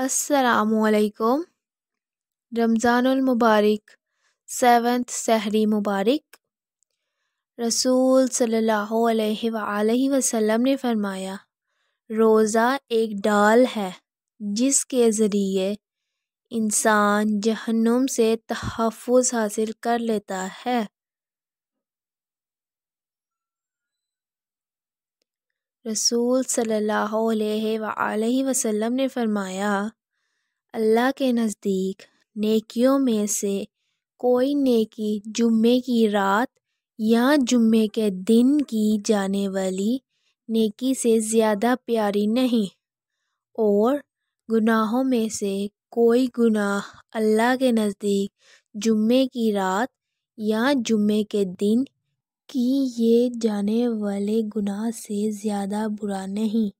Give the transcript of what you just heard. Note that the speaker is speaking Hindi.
असलकुम रमज़ानमबारक सेवन्थ सहरी मुबारक रसूल सल्लल्लाहु अलैहि वसल्लम ने फरमाया रोज़ा एक डाल है जिसके ज़रिए इंसान जहन्नुम से तहफ़ हासिल कर लेता है रसूल सल्लल्लाहु अलैहि वसल्लम ने फरमाया अल्लाह के नज़दीक नेकियों में से कोई नेकी जुम्मे की रात या जुम्मे के दिन की जाने वाली नेकी से ज़्यादा प्यारी नहीं और गुनाहों में से कोई गुनाह अल्लाह के नज़दीक जुम्मे की रात या जुम्मे के दिन कि ये जाने वाले गुनाह से ज्यादा बुरा नहीं